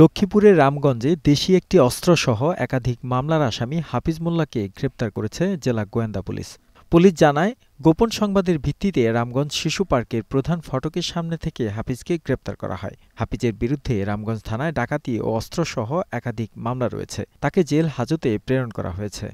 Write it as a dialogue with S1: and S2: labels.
S1: লক্ষ্মীপুরের রামগঞ্জে দেশি একটি অস্ত্রসহ একাধিক মামলার আসামি হাফিজ মোল্লাকে গ্রেপ্তার করেছে জেলা গোয়েন্দা পুলিশ পুলিশ জানায় গোপন সংবাদের ভিত্তিতে রামগঞ্জ শিশু পার্কের প্রধান ফটকের সামনে থেকে হাফিজকে গ্রেপ্তার করা হয় হাফিজের বিরুদ্ধে রামগঞ্জ থানায় ডাকাতি ও অস্ত্রসহ একাধিক মামলা রয়েছে তাকে জেল হাজতে প্রেরণ করা হয়েছে